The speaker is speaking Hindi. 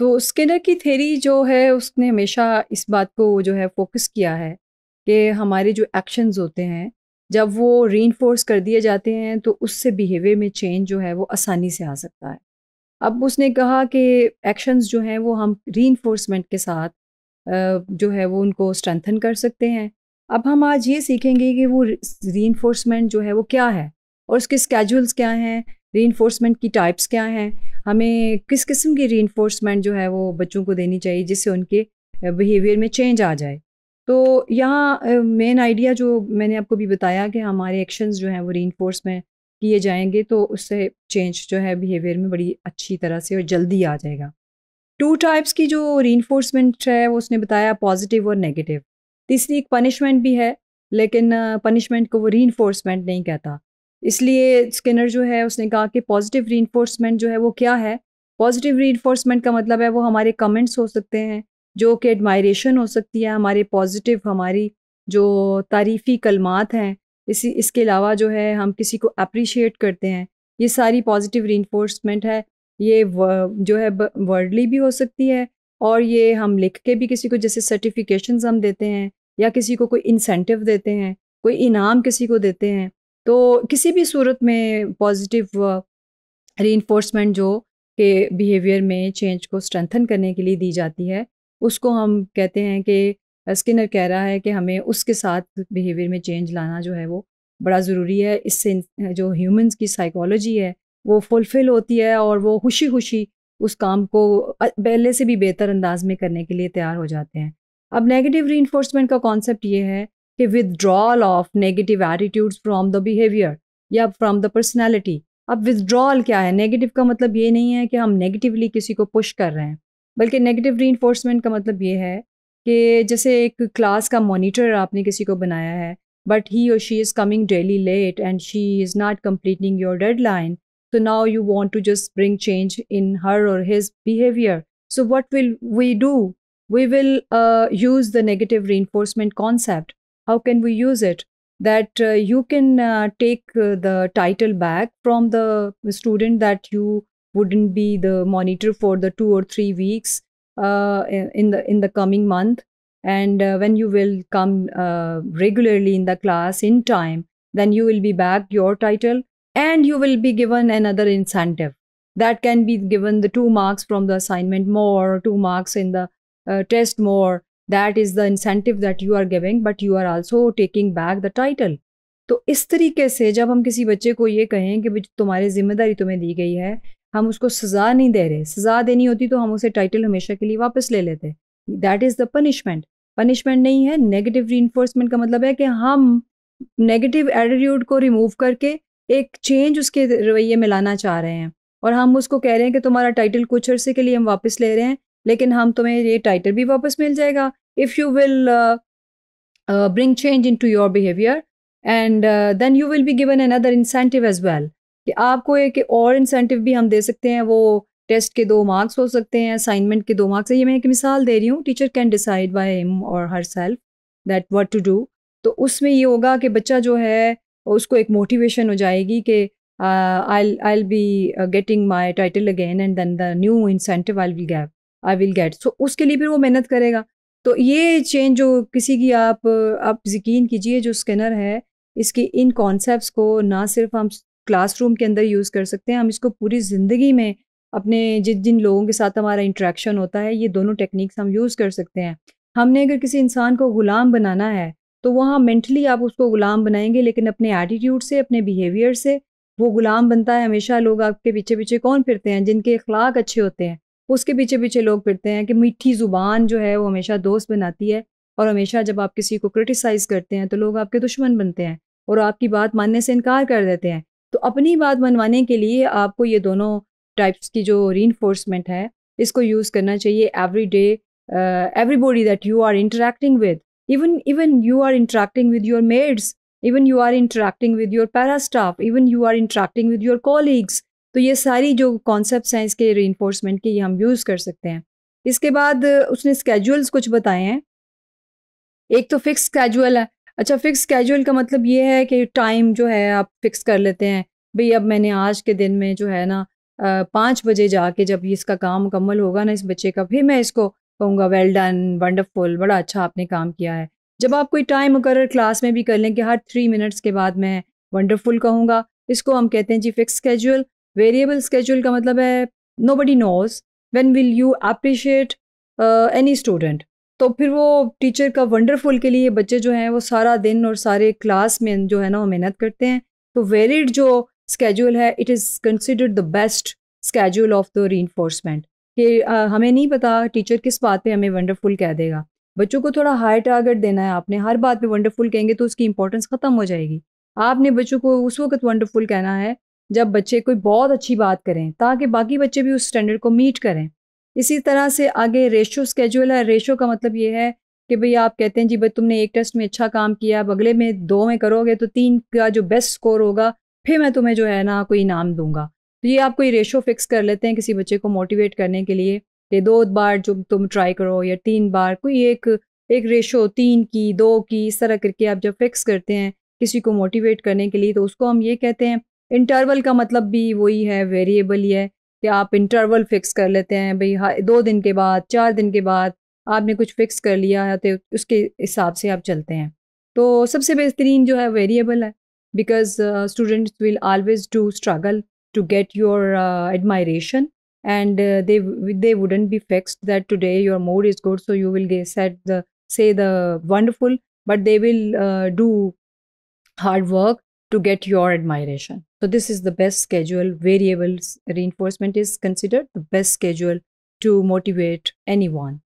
तो स्किनर की थेरी जो है उसने हमेशा इस बात को जो है फोकस किया है कि हमारे जो एक्शंस होते हैं जब वो री कर दिए जाते हैं तो उससे बिहेवियर में चेंज जो है वो आसानी से आ सकता है अब उसने कहा कि एक्शंस जो हैं वो हम री के साथ जो है वो उनको स्ट्रेंथन कर सकते हैं अब हम आज ये सीखेंगे कि वो री जो है वो क्या है और उसके स्केजुल्स क्या हैं री की टाइप्स क्या हैं हमें किस किस्म की री जो है वो बच्चों को देनी चाहिए जिससे उनके बिहेवियर में चेंज आ जाए तो यहाँ मेन आइडिया जो मैंने आपको भी बताया कि हमारे एक्शंस जो हैं वो री किए जाएंगे तो उससे चेंज जो है बिहेवियर में बड़ी अच्छी तरह से और जल्दी आ जाएगा टू टाइप्स की जो री है वो उसने बताया पॉजिटिव और नेगेटिव तीसरी एक पनिशमेंट भी है लेकिन पनिशमेंट को वो री नहीं कहता इसलिए स्किनर जो है उसने कहा कि पॉजिटिव री जो है वो क्या है पॉजिटिव री का मतलब है वो हमारे कमेंट्स हो सकते हैं जो कि एडमायरेशन हो सकती है हमारे पॉजिटिव हमारी जो तारीफ़ी कलमात हैं इसी इसके अलावा जो है हम किसी को अप्रिशिएट करते हैं ये सारी पॉजिटिव री है ये जो है वर्डली भी हो सकती है और ये हम लिख के भी किसी को जैसे सर्टिफिकेशन हम देते हैं या किसी को कोई इंसेंटिव देते हैं कोई इनाम किसी को देते हैं तो किसी भी सूरत में पॉजिटिव री जो के बिहेवियर में चेंज को स्ट्रेंथन करने के लिए दी जाती है उसको हम कहते हैं कि स्किनर कह रहा है कि हमें उसके साथ बिहेवियर में चेंज लाना जो है वो बड़ा ज़रूरी है इससे जो ह्यूमंस की साइकोलॉजी है वो फुलफ़िल होती है और वो खुशी खुशी उस काम को पहले से भी बेहतर अंदाज में करने के लिए तैयार हो जाते हैं अब नेगेटिव री का कॉन्सेप्ट ये है कि withdrawal of negative attitudes from the behaviour या फ्रॉम द पर्सनैलिटी अब विदड्रॉल क्या है नेगेटिव का मतलब ये नहीं है कि हम नेगेटिवली किसी को पुश कर रहे हैं बल्कि नेगेटिव री का मतलब ये है कि जैसे एक क्लास का मॉनिटर आपने किसी को बनाया है बट ही और she is coming daily late and she is not completing your deadline so now you want to just bring change in her और his behaviour so what will we do we will use the negative reinforcement concept how can we use it that uh, you can uh, take uh, the title back from the student that you wouldn't be the monitor for the two or three weeks uh, in the in the coming month and uh, when you will come uh, regularly in the class in time then you will be back your title and you will be given another incentive that can be given the two marks from the assignment more two marks in the test more that is the incentive that you are giving but you are also taking back the title तो इस तरीके से जब हम किसी बच्चे को ये कहें कि तुम्हारी जिम्मेदारी तुम्हें दी गई है हम उसको सज़ा नहीं दे रहे सज़ा देनी होती तो हम उसे टाइटल हमेशा के लिए वापस ले लेते that is the punishment punishment नहीं है नेगेटिव री का मतलब है कि हम नेगेटिव एटीट्यूड को रिमूव करके एक चेंज उसके रवैये में लाना चाह रहे हैं और हम उसको कह रहे हैं कि तुम्हारा टाइटल कुछ अरसे के लिए हम वापस ले रहे हैं लेकिन हम तुम्हें ये टाइटल भी वापस मिल जाएगा if you will uh, uh, bring change into your behavior and uh, then you will be given another incentive as well कि आपको एक और इंसेंटिव भी हम दे सकते हैं वो टेस्ट के दो मार्क्स हो सकते हैं असाइनमेंट के दो मार्क्स ये मैं एक मिसाल दे रही हूँ teacher can decide by him और herself that what to do तो उसमें ये होगा कि बच्चा जो है उसको एक मोटिवेशन हो जाएगी कि I I be getting my title again and then the new incentive I will gap I will get so उसके लिए फिर वो मेहनत करेगा तो ये चेंज जो किसी की आप आप यकीन कीजिए जो स्कैनर है इसकी इन कॉन्सेप्ट्स को ना सिर्फ हम क्लासरूम के अंदर यूज़ कर सकते हैं हम इसको पूरी ज़िंदगी में अपने जिन जिन लोगों के साथ हमारा इंट्रैक्शन होता है ये दोनों टेक्निक्स हम यूज़ कर सकते हैं हमने अगर किसी इंसान को ग़ुलाम बनाना है तो वहाँ मेंटली आप उसको ग़ुलाम बनाएंगे लेकिन अपने एटीट्यूड से अपने बिहेवियर से वो ग़ुलाम बनता है हमेशा लोग आपके पीछे पीछे कौन फिरते हैं जिनके अखलाक अच्छे होते हैं उसके पीछे पीछे लोग फिरते हैं कि मीठी ज़ुबान जो है वो हमेशा दोस्त बनाती है और हमेशा जब आप किसी को क्रिटिसाइज़ करते हैं तो लोग आपके दुश्मन बनते हैं और आपकी बात मानने से इनकार कर देते हैं तो अपनी बात मनवाने के लिए आपको ये दोनों टाइप्स की जो री है इसको यूज़ करना चाहिए every day everybody that you are interacting with even even you are interacting with your maids even you are interacting with your para staff even you are interacting with your colleagues तो ये सारी जो कॉन्सेप्ट हैं इसके री के ये हम यूज़ कर सकते हैं इसके बाद उसने स्केजुअल्स कुछ बताए हैं एक तो फिक्स स्केजुअल है अच्छा फिक्स स्केजुअल का मतलब ये है कि टाइम जो है आप फिक्स कर लेते हैं भाई अब मैंने आज के दिन में जो है ना पाँच बजे जाके जब इसका काम मुकम्मल होगा ना इस बच्चे का फिर मैं इसको कहूँगा वेल डन वंडरफुल बड़ा अच्छा आपने काम किया है जब आप कोई टाइम मुकर क्लास में भी कर लें कि हर थ्री मिनट्स के बाद मैं वंडरफुल कहूँगा इसको हम कहते हैं जी फिक्स स्केजुअल वेरिएबल स्केड्यूल का मतलब है nobody knows when will you appreciate any student तो फिर वो टीचर का वंडरफुल के लिए बच्चे जो हैं वो सारा दिन और सारे क्लास में जो है ना वो मेहनत करते हैं तो वेरिड जो स्केड्यूल है it is considered the best schedule of the reinforcement कि uh, हमें नहीं पता टीचर किस बात पे हमें वंडरफुल कह देगा बच्चों को थोड़ा हाई टारगेट देना है आपने हर बात पे वंडरफुल कहेंगे तो उसकी इंपॉर्टेंस ख़त्म हो जाएगी आपने बच्चों को उस वक्त वंडरफुल कहना है जब बच्चे कोई बहुत अच्छी बात करें ताकि बाकी बच्चे भी उस स्टैंडर्ड को मीट करें इसी तरह से आगे रेशो स्केजुअल है रेशो का मतलब ये है कि भई आप कहते हैं जी भाई तुमने एक टेस्ट में अच्छा काम किया अब अगले में दो में करोगे तो तीन का जो बेस्ट स्कोर होगा फिर मैं तुम्हें जो है ना कोई इनाम दूंगा तो ये आप कोई रेशो फिक्स कर लेते हैं किसी बच्चे को मोटिवेट करने के लिए कि दो बार जो तुम ट्राई करो या तीन बार कोई एक एक रेशो तीन की दो की इस तरह करके आप जब फिक्स करते हैं किसी को मोटिवेट करने के लिए तो उसको हम ये कहते हैं इंटरवल का मतलब भी वही है वेरिएबल ही है कि आप इंटरवल फिक्स कर लेते हैं भाई दो दिन के बाद चार दिन के बाद आपने कुछ फिक्स कर लिया है तो उसके हिसाब से आप चलते हैं तो सबसे बेहतरीन जो है वेरिएबल है because students will always do struggle to get your admiration and they wouldn't be fix that today your today is good so good so you set the say the wonderful but they will do hard work to get your admiration So this is the best schedule. Variables reinforcement is considered the best schedule to motivate anyone.